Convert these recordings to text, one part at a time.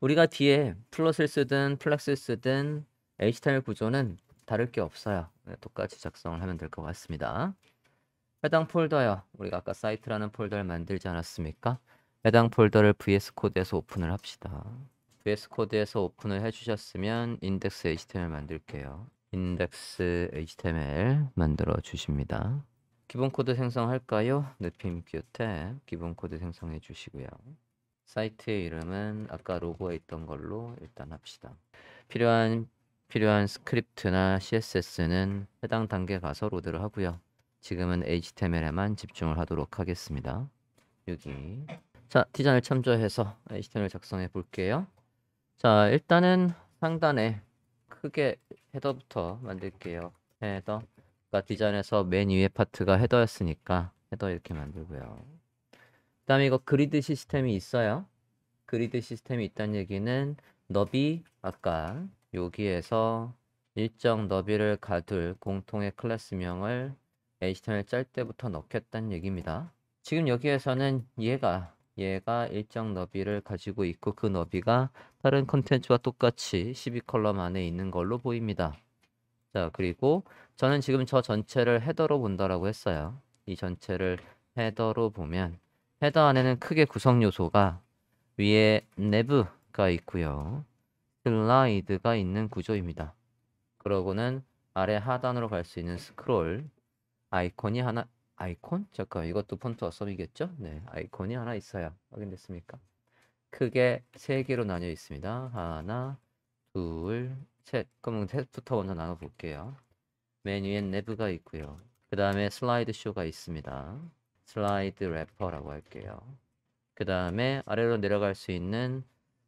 우리가 뒤에 플롯을 쓰든 플렉스를 쓰든 HTML 구조는 다를 게 없어요. 네, 똑같이 작성을 하면 될 것 같습니다. 해당 폴더요. 우리가 아까 사이트라는 폴더를 만들지 않았습니까? 해당 폴더를 VS 코드에서 오픈을 합시다. VS 코드에서 오픈을 해주셨으면 index html 만들게요. index html 만들어 주십니다. 기본 코드 생성할까요? 느낌뷰탭 기본 코드 생성해 주시고요. 사이트의 이름은 아까 로고에 있던 걸로 일단 합시다. 필요한 필요한 스크립트나 CSS는 해당 단계 가서 로드를 하고요. 지금은 HTML에만 집중을 하도록 하겠습니다. 여기 자 디자인을 참조해서 HTML 작성해 볼게요. 자 일단은 상단에 크게 헤더부터 만들게요. 헤더 그러니까 디자인에서 맨 위에 파트가 헤더였으니까 헤더 이렇게 만들고요. 그 다음에 이거 그리드 시스템이 있어요. 그리드 시스템이 있다는 얘기는 너비 아까 여기에서 일정 너비를 가둘 공통의 클래스명을 HTML 짤 때부터 넣겠다는 얘기입니다. 지금 여기에서는 얘가 얘가 일정 너비를 가지고 있고 그 너비가 다른 컨텐츠와 똑같이 12컬럼 안에 있는 걸로 보입니다. 자 그리고 저는 지금 저 전체를 헤더로 본다라고 했어요. 이 전체를 헤더로 보면 헤더 안에는 크게 구성 요소가 위에 내부가 있고요. 슬라이드가 있는 구조입니다. 그러고는 아래 하단으로 갈 수 있는 스크롤 아이콘이 하나 아이콘? 잠깐 이것도 폰트 어썸이겠죠? 네 아이콘이 하나 있어요 확인됐습니까? 크게 세 개로 나뉘어 있습니다. 하나, 둘, 셋. 그럼 셋부터 먼저 나눠볼게요. 메뉴엔 내부가 있고요. 그 다음에 슬라이드 쇼가 있습니다. 슬라이드 래퍼라고 할게요. 그 다음에 아래로 내려갈 수 있는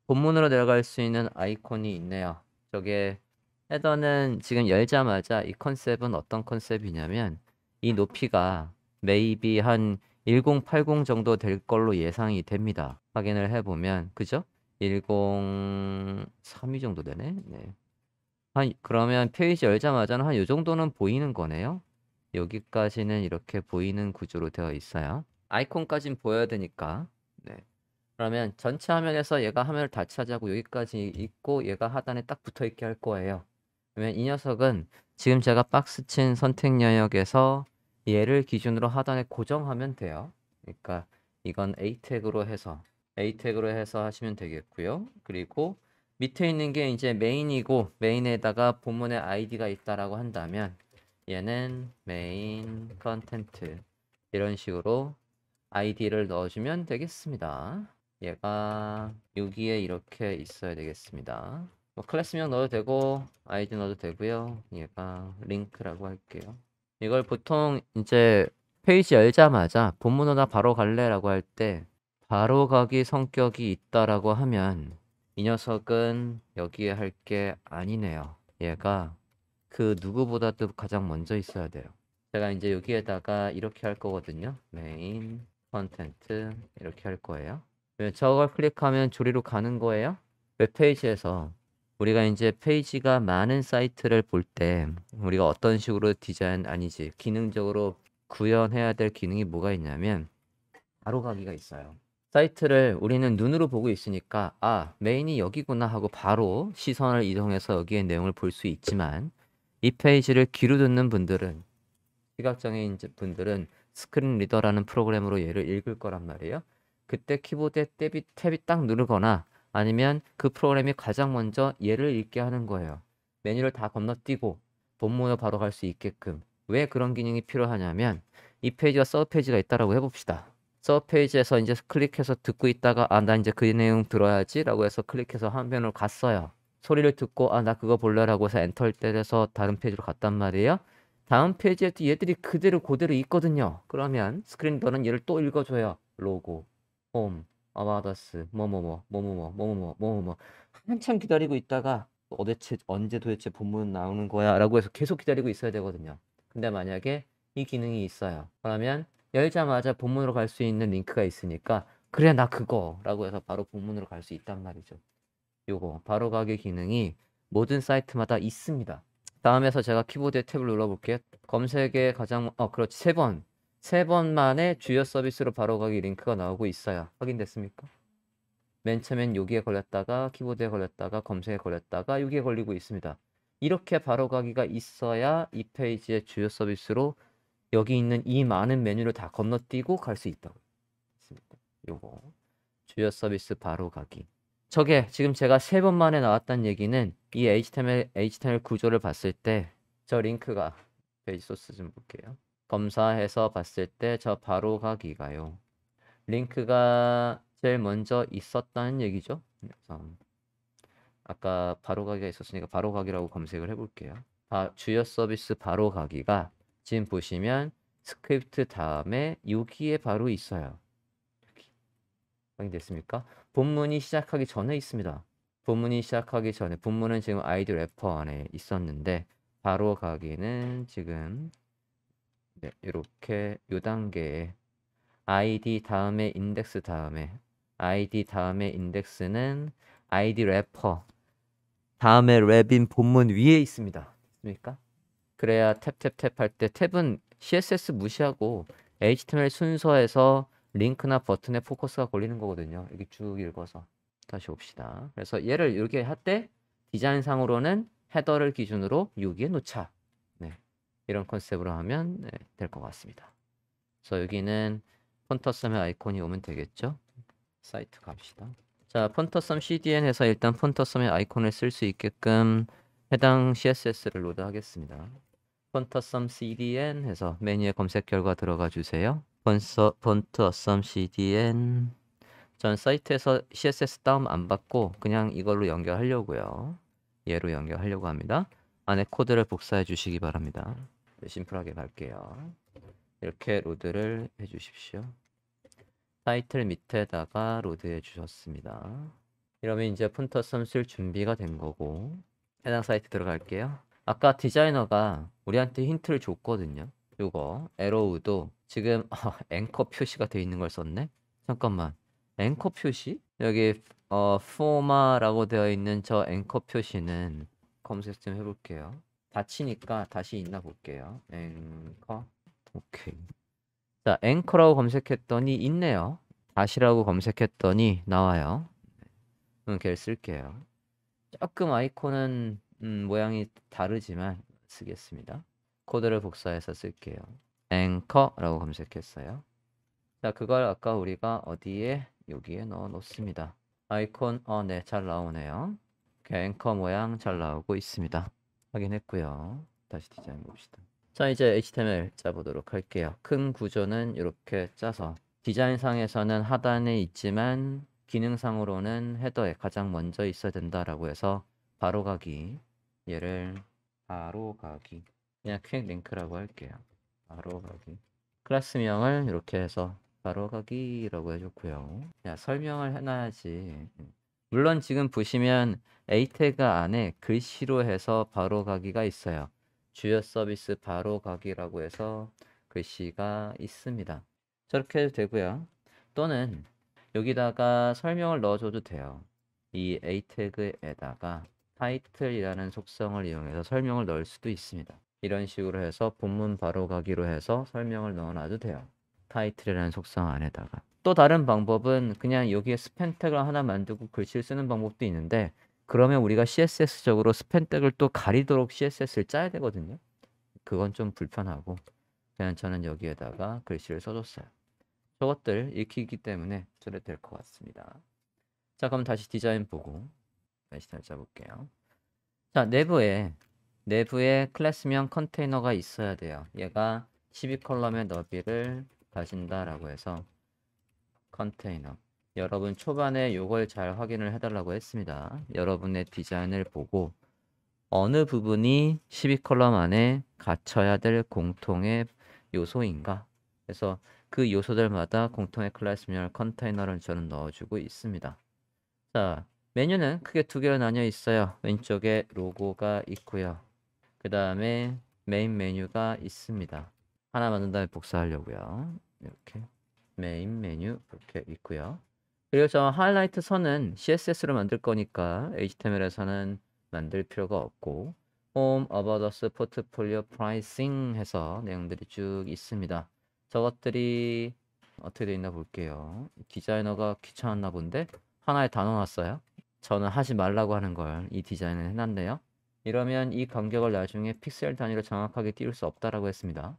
본문으로 내려갈 수 있는 아이콘이 있네요. 저게 헤더는 지금 열자마자 이 컨셉은 어떤 컨셉이냐면 이 높이가 maybe 한 1080 정도 될 걸로 예상이 됩니다. 확인을 해보면 그죠? 1032 정도 되네. 네. 한 그러면 페이지 열자마자는 한 이 정도는 보이는 거네요. 여기까지는 이렇게 보이는 구조로 되어 있어요. 아이콘까진 보여야 되니까. 네. 그러면 전체 화면에서 얘가 화면을 다 차지하고 여기까지 있고 얘가 하단에 딱 붙어 있게 할 거예요. 그러면 이 녀석은 지금 제가 박스 친 선택 영역에서 얘를 기준으로 하단에 고정하면 돼요. 그러니까 이건 A 태그로 해서 A 태그로 해서 하시면 되겠고요. 그리고 밑에 있는 게 이제 메인이고 메인에다가 본문의 아이디가 있다라고 한다면 얘는 메인 컨텐트 이런 식으로 아이디를 넣어주면 되겠습니다. 얘가 여기에 이렇게 있어야 되겠습니다. 뭐 클래스명 넣어도 되고 아이디 넣어도 되고요. 얘가 링크라고 할게요. 이걸 보통 이제 페이지 열자마자 본문으로 바로 갈래라고 할 때 바로 가기 성격이 있다라고 하면 이 녀석은 여기에 할 게 아니네요. 얘가 그 누구보다도 가장 먼저 있어야 돼요. 제가 이제 여기에다가 이렇게 할 거거든요. 메인 컨텐트 이렇게 할 거예요. 저걸 클릭하면 조리로 가는 거예요. 웹페이지에서 우리가 이제 페이지가 많은 사이트를 볼 때 우리가 어떤 식으로 디자인 아니지 기능적으로 구현해야 될 기능이 뭐가 있냐면 바로 가기가 있어요. 사이트를 우리는 눈으로 보고 있으니까 아 메인이 여기구나 하고 바로 시선을 이동해서 여기에 내용을 볼 수 있지만 이 페이지를 귀로 듣는 분들은 시각장애인 분들은 스크린 리더라는 프로그램으로 얘를 읽을 거란 말이에요. 그때 키보드에 탭이, 탭이 딱 누르거나 아니면 그 프로그램이 가장 먼저 얘를 읽게 하는 거예요. 메뉴를 다 건너뛰고 본문으로 바로 갈 수 있게끔. 왜 그런 기능이 필요하냐면 이 페이지와 서브 페이지가 있다라고 해봅시다. 서브 페이지에서 이제 클릭해서 듣고 있다가 아 나 이제 그 내용 들어야지라고 해서 클릭해서 화면으로 갔어요. 소리를 듣고 아 나 그거 볼래라고 해서 엔터를 때려서 다른 페이지로 갔단 말이에요. 다음 페이지에 또 얘들이 그대로 그대로 있거든요. 그러면 스크린더는 얘를 또 읽어줘요. 로고, 홈, 아바다스 뭐뭐뭐, 뭐뭐뭐, 뭐뭐뭐, 뭐뭐뭐 한참 기다리고 있다가 어대체 언제 도대체 본문 나오는 거야 라고 해서 계속 기다리고 있어야 되거든요. 근데 만약에 이 기능이 있어요. 그러면 열자마자 본문으로 갈 수 있는 링크가 있으니까 그래 나 그거 라고 해서 바로 본문으로 갈 수 있단 말이죠. 요거 바로 가기 기능이 모든 사이트마다 있습니다. 다음에서 제가 키보드에 탭을 눌러볼게요. 검색에 가장 어 그렇지 세 번. 세 번만에 주요 서비스로 바로 가기 링크가 나오고 있어요. 확인됐습니까? 맨 처음엔 여기에 걸렸다가 키보드에 걸렸다가 검색에 걸렸다가 여기에 걸리고 있습니다. 이렇게 바로 가기가 있어야 이 페이지의 주요 서비스로 여기 있는 이 많은 메뉴를 다 건너뛰고 갈 수 있다고. 요거 주요 서비스 바로 가기. 저게 지금 제가 세 번 만에 나왔다는 얘기는 이 HTML, HTML 구조를 봤을 때 저 링크가 페이지 소스 좀 볼게요. 검사해서 봤을 때 저 바로 가기가요. 링크가 제일 먼저 있었다는 얘기죠. 그래서 아까 바로 가기가 있었으니까 바로 가기라고 검색을 해볼게요. 바, 주요 서비스 바로 가기가 지금 보시면 스크립트 다음에 여기에 바로 있어요. 확인됐습니까? 본문이 시작하기 전에 있습니다. 본문이 시작하기 전에 본문은 지금 아이디 래퍼 안에 있었는데 바로 가기는 지금 네, 이렇게 요 단계에 아이디 다음에 인덱스 다음에 아이디 다음에 인덱스는 아이디 래퍼 다음에 랩인 본문 위에 있습니다. 그러니까 그래야 탭탭탭 할 때 탭은 css 무시하고 html 순서에서 링크나 버튼에 포커스가 걸리는 거거든요. 이렇게 쭉 읽어서 다시 봅시다. 그래서 얘를 이렇게 할 때 디자인상으로는 헤더를 기준으로 6위에 놓자. 네. 이런 컨셉으로 하면 네, 될것 같습니다. 그래서 여기는 폰터썸의 아이콘이 오면 되겠죠. 사이트 갑시다. 자, 폰터썸 CDN에서 일단 폰터썸의 아이콘을 쓸 수 있게끔 해당 CSS를 로드하겠습니다. 폰터썸 CDN 해서 메뉴에 검색 결과 들어가 주세요. 폰서 본트 어썸 CDN 전 사이트에서 CSS 다운 안 받고 그냥 이걸로 연결하려고요. 얘로 연결하려고 합니다. 안에 코드를 복사해 주시기 바랍니다. 네, 심플하게 갈게요. 이렇게 로드를 해 주십시오. 타이틀 밑에다가 로드해 주셨습니다. 이러면 이제 폰터 썸쓸 준비가 된 거고 해당 사이트 들어갈게요. 아까 디자이너가 우리한테 힌트를 줬거든요. 이거 에로우도 지금 어, 앵커 아, 표시가 되어 있는 걸 썼네 잠깐만 앵커 표시? 여기 어 포마라고 되어 있는 저 앵커 표시는 검색 좀 해볼게요 닫히니까 다시 있나 볼게요 앵커 오케이 자 앵커라고 검색했더니 있네요 다시라고 검색했더니 나와요 그럼 음, 걔를 쓸게요 조금 아이콘은 음, 모양이 다르지만 쓰겠습니다 코드를 복사해서 쓸게요. 앵커라고 검색했어요. 자, 그걸 아까 우리가 어디에 여기에 넣어 놓습니다. 아이콘 어, 네, 잘 나오네요. 앵커 모양 잘 나오고 있습니다. 확인했고요. 다시 디자인 봅시다. 자, 이제 HTML 짜보도록 할게요. 큰 구조는 이렇게 짜서 디자인상에서는 하단에 있지만 기능상으로는 헤더에 가장 먼저 있어야 된다라고 해서 바로가기 얘를 바로가기 그냥 퀵 링크라고 할게요. 바로 가기. 클래스명을 이렇게 해서 바로 가기라고 해줬고요. 자, 설명을 해놔야지 물론 지금 보시면 a 태그 안에 글씨로 해서 바로 가기가 있어요. 주요 서비스 바로 가기라고 해서 글씨가 있습니다. 저렇게 해도 되고요. 또는 여기다가 설명을 넣어줘도 돼요. 이 a 태그에다가 타이틀이라는 속성을 이용해서 설명을 넣을 수도 있습니다. 이런 식으로 해서 본문 바로 가기로 해서 설명을 넣어놔도 돼요. 타이틀이라는 속성 안에다가. 또 다른 방법은 그냥 여기에 스팬 태을 하나 만들고 글씨를 쓰는 방법도 있는데 그러면 우리가 CSS적으로 스팬 태을또 가리도록 CSS를 짜야 되거든요. 그건 좀 불편하고 그냥 저는 여기에다가 글씨를 써줬어요. 저것들 익히기 때문에 저래 될 것 같습니다. 자 그럼 다시 디자인 보고 다시 잘 짜볼게요. 자 내부에 내부에 클래스명 컨테이너가 있어야 돼요. 얘가 12컬럼의 너비를 가진다라고 해서 컨테이너 여러분 초반에 요걸 잘 확인을 해달라고 했습니다. 여러분의 디자인을 보고 어느 부분이 12컬럼 안에 갖춰야 될 공통의 요소인가 그래서 그 요소들마다 공통의 클래스별 컨테이너를 저는 넣어주고 있습니다. 자 메뉴는 크게 두 개로 나뉘어 있어요. 왼쪽에 로고가 있고요. 그 다음에 메인 메뉴가 있습니다. 하나 만든 다음에 복사하려고요. 이렇게 메인 메뉴 이렇게 있고요. 그리고 저 하이라이트 선은 CSS로 만들 거니까 HTML에서는 만들 필요가 없고 Home, about us, 포트폴리오, 프라이싱 해서 내용들이 쭉 있습니다. 저것들이 어떻게 되어 있나 볼게요. 디자이너가 귀찮았나 본데 하나에다넣어놨어요 저는 하지 말라고 하는 걸 이디자인을 해놨네요. 이러면 이 간격을 나중에 픽셀 단위로 정확하게 띄울 수 없다라고 했습니다.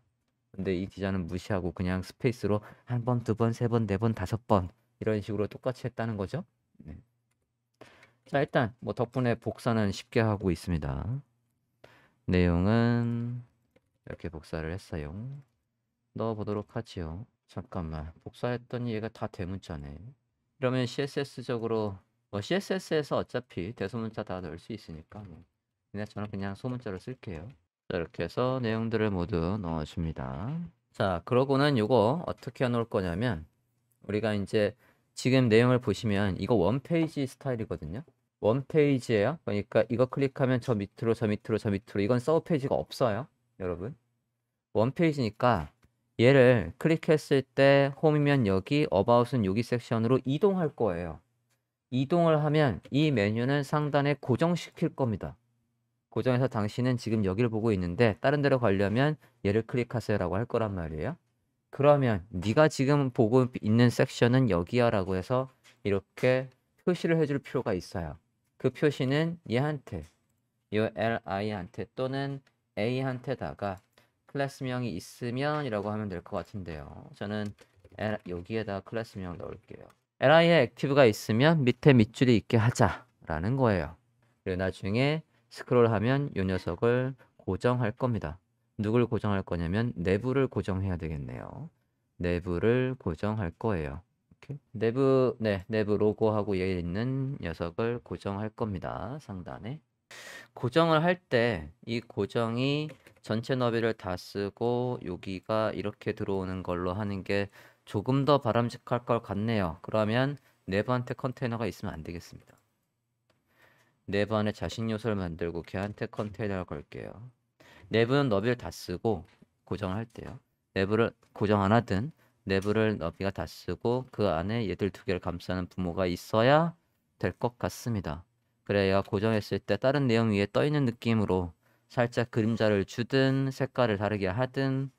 근데 이 기자는 무시하고 그냥 스페이스로 한 번, 두 번, 세 번, 네 번, 다섯 번 이런 식으로 똑같이 했다는 거죠. 네. 자 일단 뭐 덕분에 복사는 쉽게 하고 있습니다. 내용은 이렇게 복사를 했어요. 넣어보도록 하지요. 잠깐만 복사했더니 얘가 다 대문자네. 그러면 CSS적으로 뭐 CSS에서 어차피 대소문자 다 넣을 수 있으니까 뭐. 근데 저는 그냥 소문자로 쓸게요. 자, 이렇게 해서 내용들을 모두 넣어줍니다. 자, 그러고는 이거 어떻게 해놓을 거냐면 우리가 이제 지금 내용을 보시면 이거 원페이지 스타일이거든요. 원페이지예요. 그러니까 이거 클릭하면 저 밑으로 저 밑으로 저 밑으로 이건 서브페이지가 없어요. 여러분. 원페이지니까 얘를 클릭했을 때 홈이면 여기, 어바웃은 여기 섹션으로 이동할 거예요. 이동을 하면 이 메뉴는 상단에 고정시킬 겁니다. 고정해서 당신은 지금 여기를 보고 있는데 다른 데로 가려면 얘를 클릭하세요라고 할 거란 말이에요. 그러면 네가 지금 보고 있는 섹션은 여기야라고 해서 이렇게 표시를 해 줄 필요가 있어요. 그 표시는 얘한테, 이 li한테 또는 a한테다가 클래스명이 있으면 이라고 하면 될 것 같은데요. 저는 L, 여기에다가 클래스명 넣을게요. li에 액티브가 있으면 밑에 밑줄이 있게 하자라는 거예요. 그리고 나중에 스크롤하면 이 녀석을 고정할 겁니다. 누굴 고정할 거냐면 내부를 고정해야 되겠네요. 내부를 고정할 거예요. 이렇게. 내부, 네, 내부 로고하고 얘에 있는 녀석을 고정할 겁니다. 상단에. 고정을 할 때 이 고정이 전체 너비를 다 쓰고 여기가 이렇게 들어오는 걸로 하는 게 조금 더 바람직할 것 같네요. 그러면 내부한테 컨테이너가 있으면 안 되겠습니다. 내부 네 안에 자식 요소를 만들고 걔한테 컨테이너를 걸게요. 내부는 네 너비를 다 쓰고 고정할 을 때요. 내부를 네 고정 안 하든 내부를 너비가 다 쓰고 그 안에 얘들 두 개를 감싸는 부모가 있어야 될 것 같습니다. 그래야 고정했을 때 다른 내용 위에 떠 있는 느낌으로 살짝 그림자를 주든 색깔을 다르게 하든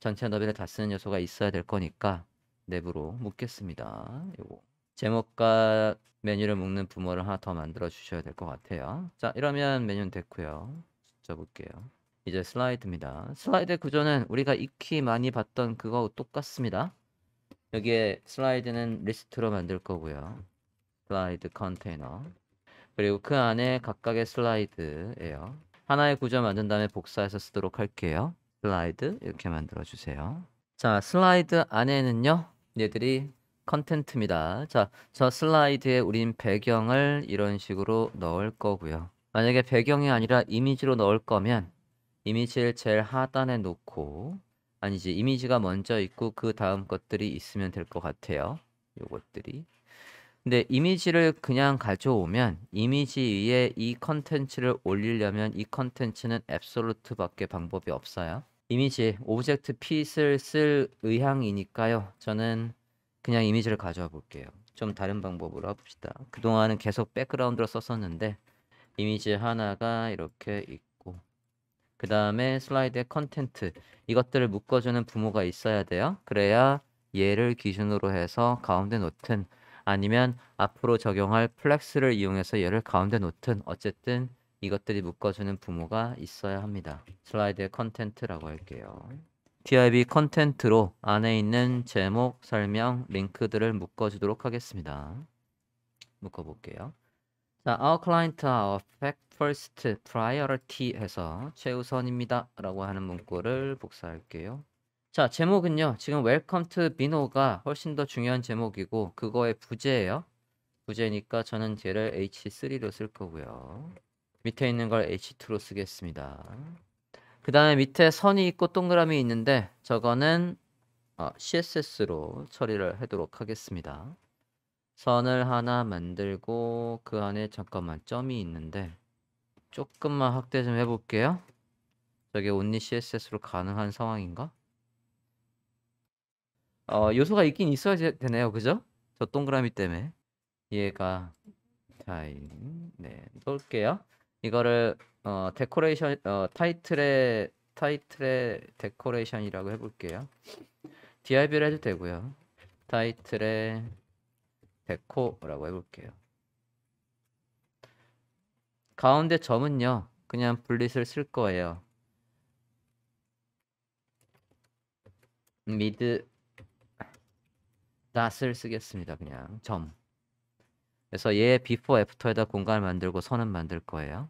전체 너비를 다 쓰는 요소가 있어야 될 거니까 내부로 묶겠습니다. 요거. 제목과 메뉴를 묶는 부모를 하나 더 만들어 주셔야 될 것 같아요. 자, 이러면 메뉴는 됐고요. 붙여볼게요. 이제 슬라이드입니다. 슬라이드의 구조는 우리가 익히 많이 봤던 그거 하고 똑같습니다. 여기에 슬라이드는 리스트로 만들 거고요. 슬라이드 컨테이너 그리고 그 안에 각각의 슬라이드예요. 하나의 구조 만든 다음에 복사해서 쓰도록 할게요. 슬라이드 이렇게 만들어 주세요. 자, 슬라이드 안에는요. 얘들이 컨텐트입니다. 자, 저 슬라이드에 우린 배경을 이런 식으로 넣을 거고요. 만약에 배경이 아니라 이미지로 넣을 거면 이미지를 제일 하단에 놓고 아니지 이미지가 먼저 있고 그 다음 것들이 있으면 될 것 같아요. 요것들이. 근데 이미지를 그냥 가져오면 이미지 위에 이 컨텐츠를 올리려면 이 컨텐츠는 앱솔루트밖에 방법이 없어요. 이미지 오브젝트 핏을 쓸 의향이니까요. 저는 그냥 이미지를 가져와 볼게요. 좀 다른 방법으로 해봅시다. 그동안은 계속 백그라운드로 썼었는데 이미지 하나가 이렇게 있고 그 다음에 슬라이드의 컨텐트 이것들을 묶어주는 부모가 있어야 돼요. 그래야 얘를 기준으로 해서 가운데 놓든 아니면 앞으로 적용할 플렉스를 이용해서 얘를 가운데 놓든 어쨌든 이것들이 묶어주는 부모가 있어야 합니다. 슬라이드의 컨텐트라고 할게요. DIB 컨텐트로 안에 있는 제목, 설명, 링크들을 묶어주도록 하겠습니다. 묶어볼게요. 자, our client o u r fact first priority 해서 최우선입니다 라고 하는 문구를 복사할게요. 자, 제목은요. 지금 welcome to b i n o 가 훨씬 더 중요한 제목이고 그거의 부제예요. 부제니까 저는 얘를 h3로 쓸 거고요. 밑에 있는 걸 h2로 쓰겠습니다. 그 다음에 밑에 선이 있고 동그라미 있는데 저거는 어, CSS로 처리를 하도록 하겠습니다. 선을 하나 만들고 그 안에 잠깐만 점이 있는데 조금만 확대 좀 해볼게요. 저게 온리 CSS로 가능한 상황인가? 어, 요소가 있긴 있어야 되네요. 그죠? 저 동그라미 때문에. 얘가 자, 네, 놓을게요. 이거를 어 데코레이션 어 타이틀의 타이틀의 데코레이션이라고 해볼게요. DIB를 해도 되고요. 타이틀의 데코라고 해볼게요. 가운데 점은요. 그냥 블릿을 쓸 거예요. 미드 닷을 쓰겠습니다. 그냥 점. 그래서 얘 비포 애프터에다 공간을 만들고 선은 만들 거예요.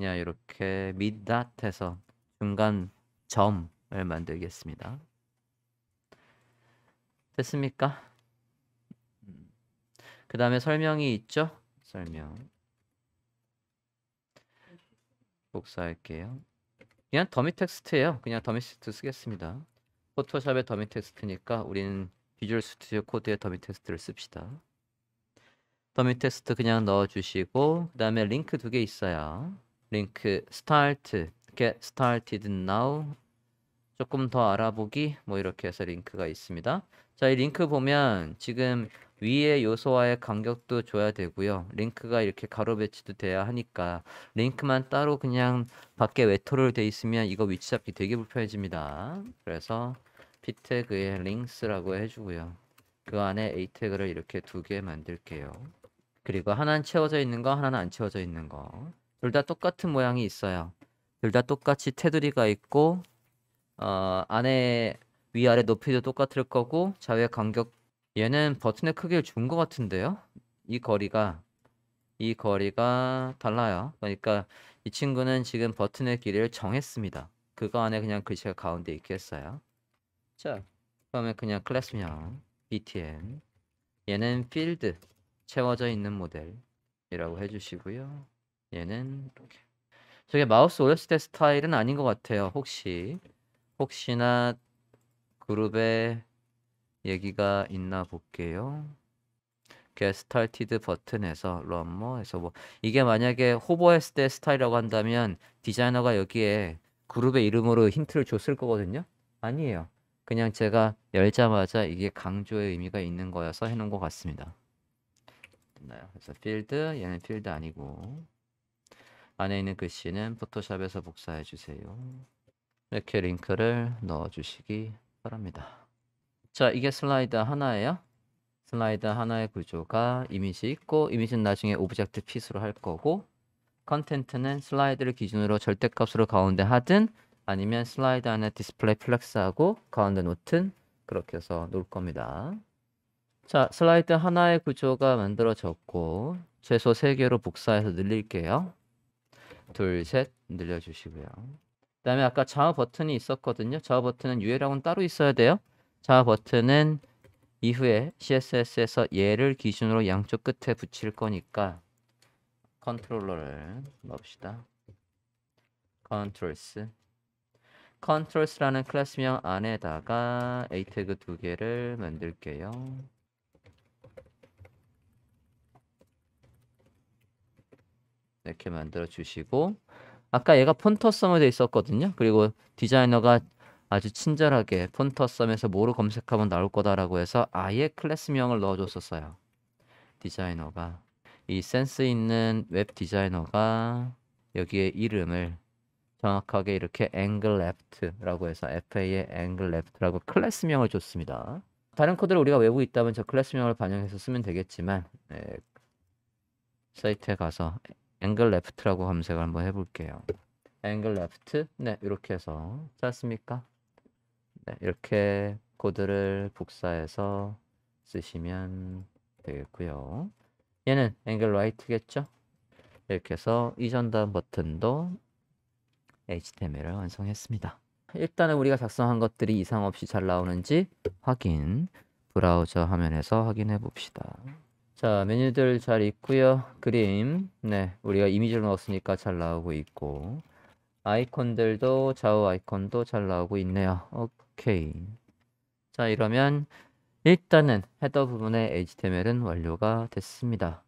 그냥 예, 이렇게 밑 d 에서 중간 점을 만들겠습니다. 됐습니까? 그 다음에 설명이 있죠? 설명. 복사할게요. 그냥 더미 텍스트예요. 그냥 더미 텍스트 쓰겠습니다. 포토샵의 더미 텍스트니까 우리는 비주얼 스튜디오 코드의 더미 텍스트를 씁시다. 더미 텍스트 그냥 넣어주시고 그 다음에 링크 두 개 있어요. 링크 스타 a r t get started now 조금 더 알아보기 뭐 이렇게 해서 링크가 있습니다. 자, 이 링크 보면 지금 위에 요소와의 간격도 줘야 되고요. 링크가 이렇게 가로 배치도 돼야 하니까 링크만 따로 그냥 밖에 외토로 돼 있으면 이거 위치 잡기 되게 불편해집니다. 그래서 p 태그에 링스라고 해주고요. 그 안에 a 태그를 이렇게 두 개 만들게요. 그리고 하나는 채워져 있는 거, 하나는 안 채워져 있는 거. 둘다 똑같은 모양이 있어요. 둘 다 똑같이 테두리가 있고 어, 안에 위아래 높이도 똑같을 거고 자외 간격 얘는 버튼의 크기를 준 것 같은데요. 이 거리가 이 거리가 달라요. 그러니까 이 친구는 지금 버튼의 길이를 정했습니다. 그거 안에 그냥 글씨가 가운데 있겠어요 자, 그러면 그냥 클래스명 btm 얘는 필드 채워져 있는 모델이라고 해주시고요. 얘는 저게 마우스 올렸을 때 스타일은 아닌 것 같아요. 혹시 혹시나 그룹에 얘기가 있나 볼게요. 게스 t s t a 버튼에서 런머에서 뭐 이게 만약에 호버했을 때 스타일이라고 한다면 디자이너가 여기에 그룹의 이름으로 힌트를 줬을 거거든요. 아니에요. 그냥 제가 열자마자 이게 강조의 의미가 있는 거여서 해놓은 것 같습니다. 됐나요? 그래서 필드 얘는 필드 아니고 안에 있는 글씨는 포토샵에서 복사해 주세요. 이렇게 링크를 넣어 주시기 바랍니다. 자, 이게 슬라이드 하나예요. 슬라이드 하나의 구조가 이미지 있고 이미지는 나중에 오브젝트 핏으로 할 거고 컨텐트는 슬라이드를 기준으로 절대값으로 가운데 하든 아니면 슬라이드 안에 디스플레이 플렉스하고 가운데 놓든 그렇게 해서 놓을 겁니다. 자, 슬라이드 하나의 구조가 만들어졌고 최소 3개로 복사해서 늘릴게요. 둘, 셋 늘려주시고요. 그 다음에 아까 좌우 버튼이 있었거든요. 좌우 버튼은 유예고는 따로 있어야 돼요. 좌우 버튼은 이후에 CSS에서 얘를 기준으로 양쪽 끝에 붙일 거니까 컨트롤러를 넣읍시다. 컨트롤스 컨트롤스라는 클래스명 안에다가 a 태그 두 개를 만들게요. 이렇게 만들어 주시고 아까 얘가 폰터썸에 돼 있었거든요. 그리고 디자이너가 아주 친절하게 폰터썸에서 뭐로 검색하면 나올 거다라고 해서 아예 클래스명을 넣어줬었어요. 디자이너가 이 센스 있는 웹 디자이너가 여기에 이름을 정확하게 이렇게 angle left라고 해서 fa의 angle left라고 클래스명을 줬습니다. 다른 코드를 우리가 외우고 있다면 저 클래스명을 반영해서 쓰면 되겠지만 네. 사이트에 가서 앵글 레프트라고 검색을 한번 해볼게요. 앵글 레프트 네 이렇게 해서 짰습니까? 네 이렇게 코드를 복사해서 쓰시면 되겠고요. 얘는 앵글 라이트겠죠? 이렇게 해서 이전 다음 버튼도 HTML을 완성했습니다. 일단은 우리가 작성한 것들이 이상 없이 잘 나오는지 확인 브라우저 화면에서 확인해 봅시다. 자, 메뉴들 잘 있고요. 그림, 네, 우리가 이미지로 넣었으니까 잘 나오고 있고 아이콘들도 좌우 아이콘도 잘 나오고 있네요. 오케이. 자, 이러면 일단은 헤더 부분의 HTML은 완료가 됐습니다.